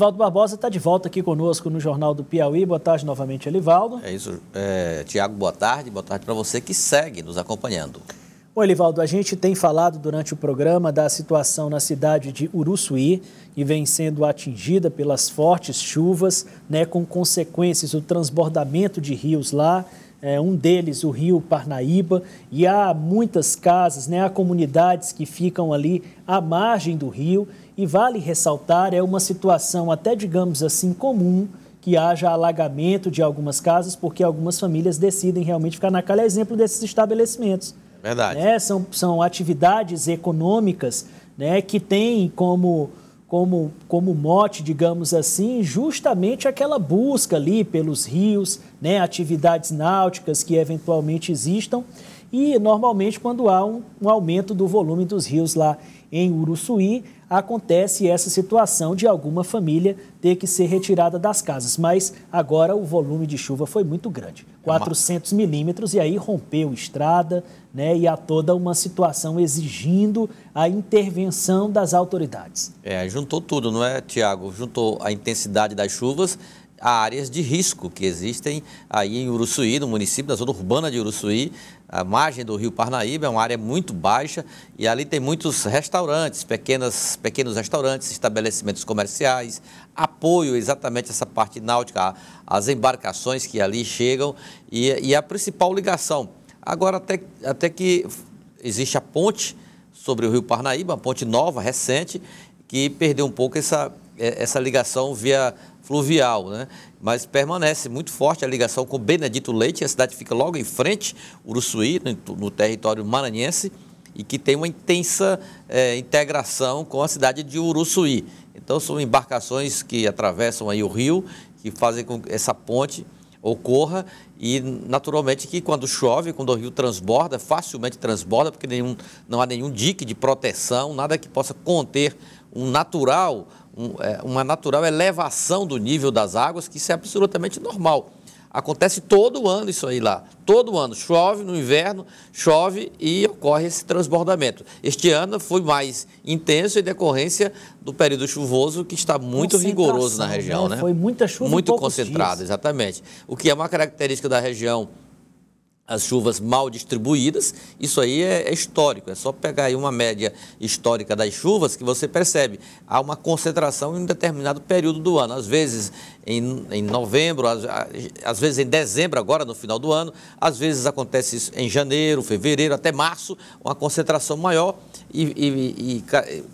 Valdo Barbosa está de volta aqui conosco no Jornal do Piauí. Boa tarde novamente, Elivaldo. É isso, é, Tiago, boa tarde. Boa tarde para você que segue nos acompanhando. Bom, Elivaldo, a gente tem falado durante o programa da situação na cidade de Uruçuí, que vem sendo atingida pelas fortes chuvas, né, com consequências, o transbordamento de rios lá é, um deles o rio Parnaíba, e há muitas casas, né, há comunidades que ficam ali à margem do rio, e vale ressaltar, é uma situação até, digamos assim, comum, que haja alagamento de algumas casas, porque algumas famílias decidem realmente ficar na calha. É exemplo desses estabelecimentos. É verdade. Né? São, são atividades econômicas né, que têm como, como, como mote, digamos assim, justamente aquela busca ali pelos rios, né, atividades náuticas que eventualmente existam. E normalmente, quando há um, um, aumento do volume dos rios lá em Uruçuí, acontece essa situação de alguma família ter que ser retirada das casas. Mas agora o volume de chuva foi muito grande 400 é milímetros e aí rompeu estrada, né? E há toda uma situação exigindo a intervenção das autoridades. É, juntou tudo, não é, Tiago? Juntou a intensidade das chuvas áreas de risco que existem aí em Uruçuí, no município, da zona urbana de Uruçuí, a margem do Rio Parnaíba, é uma área muito baixa e ali tem muitos restaurantes, pequenas, pequenos restaurantes, estabelecimentos comerciais, apoio exatamente essa parte náutica, as embarcações que ali chegam e, e a principal ligação. Agora, até, até que existe a ponte sobre o Rio Parnaíba, uma ponte nova, recente, que perdeu um pouco essa, é, essa ligação via fluvial, né? mas permanece muito forte a ligação com Benedito Leite, a cidade fica logo em frente, Uruçuí, no, no território maranhense, e que tem uma intensa é, integração com a cidade de Uruçuí. Então são embarcações que atravessam aí o rio, que fazem com que essa ponte ocorra e naturalmente que quando chove, quando o rio transborda, facilmente transborda, porque nenhum, não há nenhum dique de proteção, nada que possa conter um natural, um, é, uma natural elevação do nível das águas, que isso é absolutamente normal. Acontece todo ano isso aí lá. Todo ano chove no inverno, chove e ocorre esse transbordamento. Este ano foi mais intenso em decorrência do período chuvoso que está muito rigoroso na região, né? né? Foi muita chuva, muito concentrada, exatamente. O que é uma característica da região as chuvas mal distribuídas, isso aí é, é, histórico, é só pegar aí uma média histórica das chuvas que você percebe, há uma concentração em um determinado período do ano, às vezes em, em novembro, às, às, vezes em dezembro, agora no final do ano, às vezes acontece isso em janeiro, fevereiro, até março, uma concentração maior e, e, e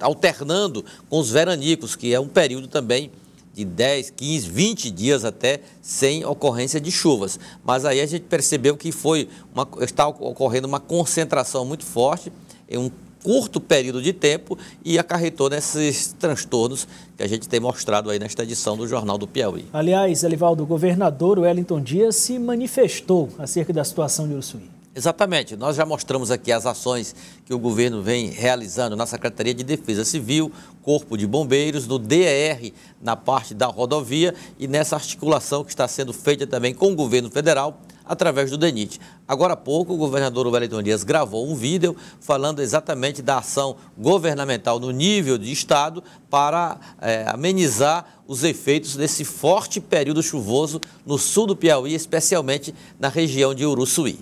alternando com os veranicos, que é um período também de 10, 15, 20 dias até sem ocorrência de chuvas. Mas aí a gente percebeu que foi uma, está ocorrendo uma concentração muito forte em um curto período de tempo e acarretou nesses transtornos que a gente tem mostrado aí nesta edição do Jornal do Piauí. Aliás, Elivaldo, o governador Wellington Dias se manifestou acerca da situação de Uruçuí. Exatamente. Nós já mostramos aqui as ações que o governo vem realizando na Secretaria de Defesa Civil, Corpo de Bombeiros, no DER, na parte da rodovia e nessa articulação que está sendo feita também com o governo federal através do DENIT. Agora há pouco, o governador Wellington Dias gravou um vídeo falando exatamente da ação governamental no nível de Estado para é, amenizar os efeitos desse forte período chuvoso no sul do Piauí, especialmente na região de Uruçuí.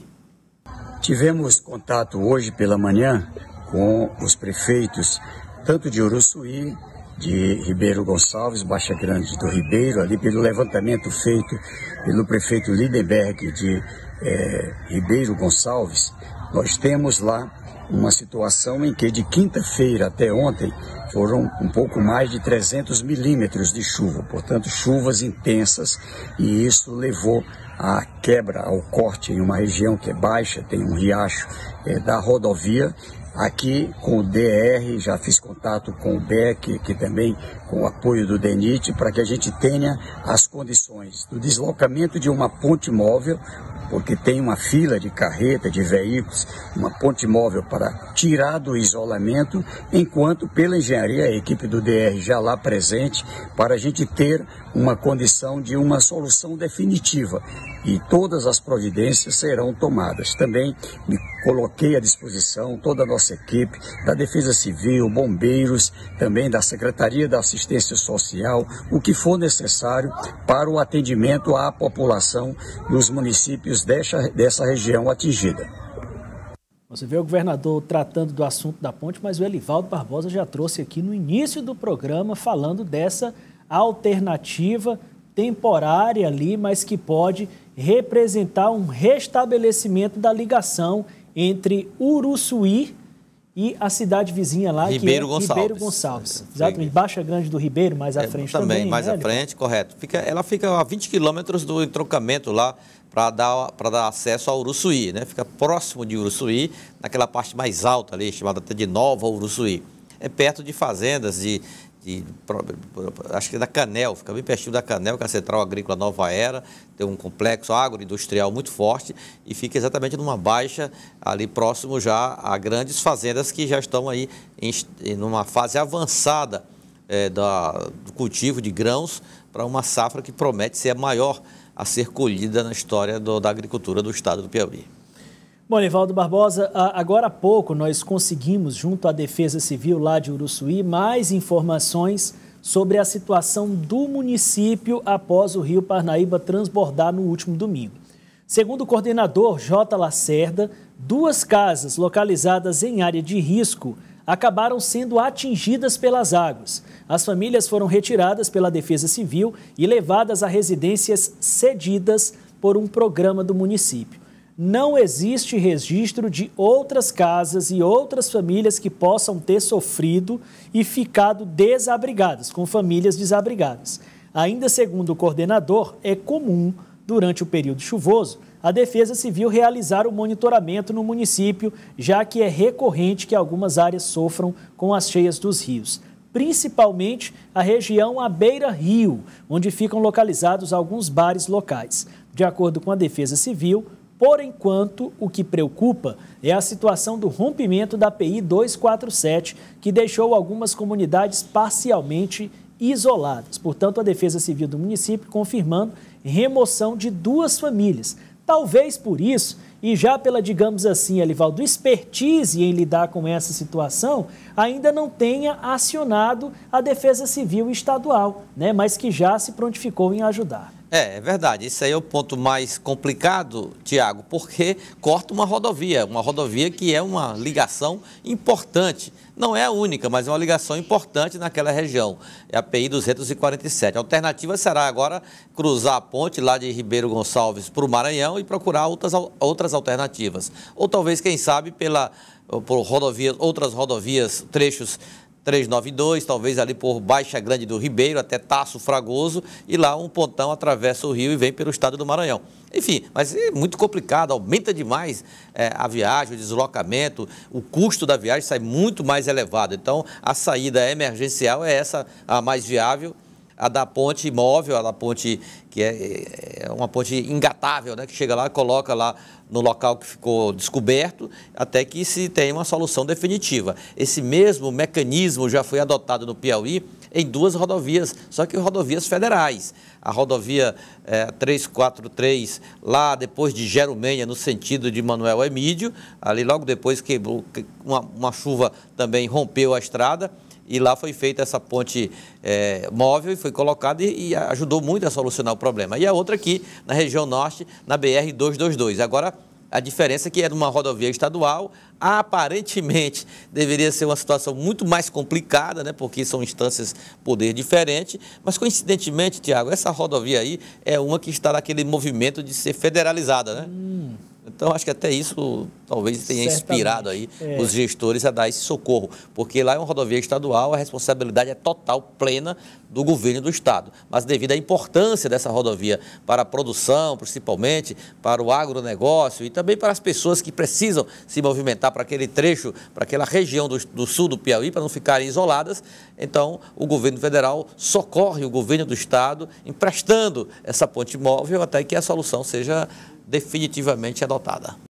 Tivemos contato hoje pela manhã com os prefeitos, tanto de Uruçuí, de Ribeiro Gonçalves, Baixa Grande do Ribeiro, ali pelo levantamento feito pelo prefeito Lindenberg de é, Ribeiro Gonçalves, nós temos lá uma situação em que de quinta-feira até ontem foram um pouco mais de 300 milímetros de chuva, portanto, chuvas intensas, e isso levou à quebra, ao corte em uma região que é baixa, tem um riacho é, da rodovia, Aqui com o DR, já fiz contato com o BEC, que também com o apoio do DENIT, para que a gente tenha as condições do deslocamento de uma ponte móvel, porque tem uma fila de carreta, de veículos, uma ponte móvel para tirar do isolamento, enquanto pela engenharia, a equipe do DR já lá presente, para a gente ter uma condição de uma solução definitiva e todas as providências serão tomadas. Também me coloquei à disposição toda a nossa equipe da Defesa Civil, bombeiros, também da Secretaria da Assistência Social, o que for necessário para o atendimento à população dos municípios dessa, dessa região atingida. Você vê o governador tratando do assunto da ponte, mas o Elivaldo Barbosa já trouxe aqui no início do programa falando dessa alternativa temporária ali, mas que pode representar um restabelecimento da ligação entre Uruçuí e a cidade vizinha lá, Ribeiro que é Gonçalves. Ribeiro Gonçalves. Exatamente, Baixa Grande do Ribeiro, mais à é, frente também. Também, mais né, à frente, correto. Fica, ela fica a 20 quilômetros do entroncamento lá para dar, dar acesso a Uruçuí, né? Fica próximo de Uruçuí, naquela parte mais alta ali, chamada até de Nova Uruçuí. É perto de fazendas, de, de, acho que é da Canel, fica bem pertinho da Canel, que é a Central Agrícola Nova Era, tem um complexo agroindustrial muito forte e fica exatamente numa baixa ali próximo já a grandes fazendas que já estão aí em, em fase avançada é, da, do cultivo de grãos para uma safra que promete ser a maior a ser colhida na história do, da agricultura do estado do Piauí. Bom, Nivaldo Barbosa, agora há pouco nós conseguimos, junto à Defesa Civil lá de Uruçuí, mais informações sobre a situação do município após o rio Parnaíba transbordar no último domingo. Segundo o coordenador J. Lacerda, duas casas localizadas em área de risco acabaram sendo atingidas pelas águas. As famílias foram retiradas pela Defesa Civil e levadas a residências cedidas por um programa do município não existe registro de outras casas e outras famílias que possam ter sofrido e ficado desabrigadas, com famílias desabrigadas. Ainda segundo o coordenador, é comum, durante o período chuvoso, a Defesa Civil realizar o monitoramento no município, já que é recorrente que algumas áreas sofram com as cheias dos rios principalmente a região à beira-rio, onde ficam localizados alguns bares locais. De acordo com a Defesa Civil, por enquanto, o que preocupa é a situação do rompimento da PI 247, que deixou algumas comunidades parcialmente isoladas. Portanto, a Defesa Civil do município confirmando remoção de duas famílias. Talvez por isso, e já pela, digamos assim, Alivaldo, expertise em lidar com essa situação, ainda não tenha acionado a Defesa Civil Estadual, né? mas que já se prontificou em ajudar. É, é verdade. Isso aí é o ponto mais complicado, Tiago, porque corta uma rodovia, uma rodovia que é uma ligação importante. Não é a única, mas é uma ligação importante naquela região. É a PI 247. A alternativa será agora cruzar a ponte lá de Ribeiro Gonçalves para o Maranhão e procurar outras, outras alternativas. Ou talvez, quem sabe, pela por rodovias, outras rodovias, trechos 392, talvez ali por Baixa Grande do Ribeiro até Taço Fragoso, e lá um pontão atravessa o rio e vem pelo estado do Maranhão. Enfim, mas é muito complicado, aumenta demais é, a viagem, o deslocamento, o custo da viagem sai muito mais elevado. Então, a saída emergencial é essa a mais viável a da ponte móvel, a da ponte que é, é, é uma ponte engatável, né, que chega lá, coloca lá no local que ficou descoberto, até que se tenha uma solução definitiva. Esse mesmo mecanismo já foi adotado no Piauí em duas rodovias, só que rodovias federais. A rodovia é, 343, lá depois de Jerumenha, no sentido de Manuel Emídio, ali logo depois quebrou uma, uma chuva também rompeu a estrada e lá foi feita essa ponte é, móvel e foi colocada e, e, ajudou muito a solucionar o problema. E a outra aqui na região norte, na BR-222. Agora, a diferença é que é era uma rodovia estadual, aparentemente deveria ser uma situação muito mais complicada, né, porque são instâncias poder diferente, mas coincidentemente, Tiago, essa rodovia aí é uma que está naquele movimento de ser federalizada, né? Hum. Então, acho que até isso talvez tenha Certamente. inspirado aí é. os gestores a dar esse socorro, porque lá é uma rodovia estadual, a responsabilidade é total, plena do governo do Estado. Mas devido à importância dessa rodovia para a produção, principalmente, para o agronegócio e também para as pessoas que precisam se movimentar para aquele trecho, para aquela região do, do sul do Piauí, para não ficarem isoladas, então o governo federal socorre o governo do Estado emprestando essa ponte móvel até que a solução seja definitivamente adotada.